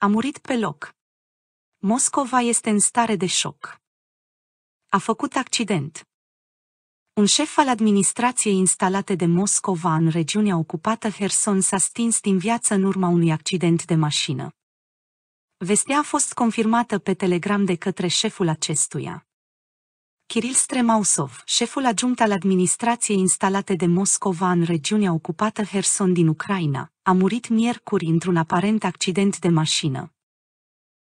A murit pe loc. Moscova este în stare de șoc. A făcut accident. Un șef al administrației instalate de Moscova în regiunea ocupată Herson s-a stins din viață în urma unui accident de mașină. Vestea a fost confirmată pe telegram de către șeful acestuia. Kiril Stremausov, șeful adjunct al administrației instalate de Moscova în regiunea ocupată Herson din Ucraina, a murit miercuri într-un aparent accident de mașină.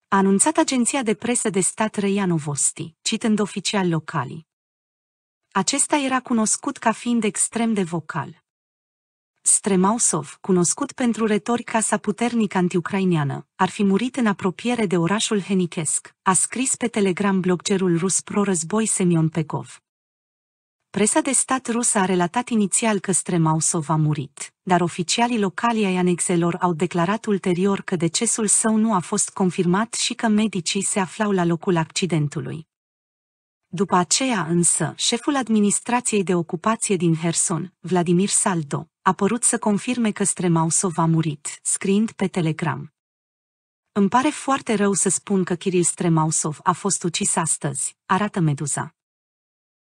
A anunțat agenția de presă de stat Reianovosti, citând oficial locali. Acesta era cunoscut ca fiind extrem de vocal. Stremausov, cunoscut pentru retorica sa puternic antiucraineană, ar fi murit în apropiere de orașul Henichesc, a scris pe Telegram bloggerul rus pro-război Semion Pekov. Presa de stat rusă a relatat inițial că Stremausov a murit, dar oficialii locali ai anexelor au declarat ulterior că decesul său nu a fost confirmat și că medicii se aflau la locul accidentului. După aceea însă, șeful administrației de ocupație din Herson, Vladimir Saldo, a părut să confirme că Stremausov a murit, scriind pe Telegram. Îmi pare foarte rău să spun că Kiril Stremausov a fost ucis astăzi, arată Meduza.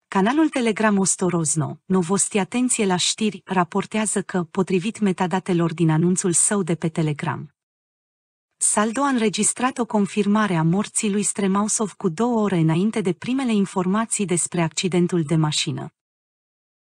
Canalul Telegram Ostorozno, Novosti Atenție la știri, raportează că, potrivit metadatelor din anunțul său de pe Telegram, Saldo a înregistrat o confirmare a morții lui Stremausov cu două ore înainte de primele informații despre accidentul de mașină.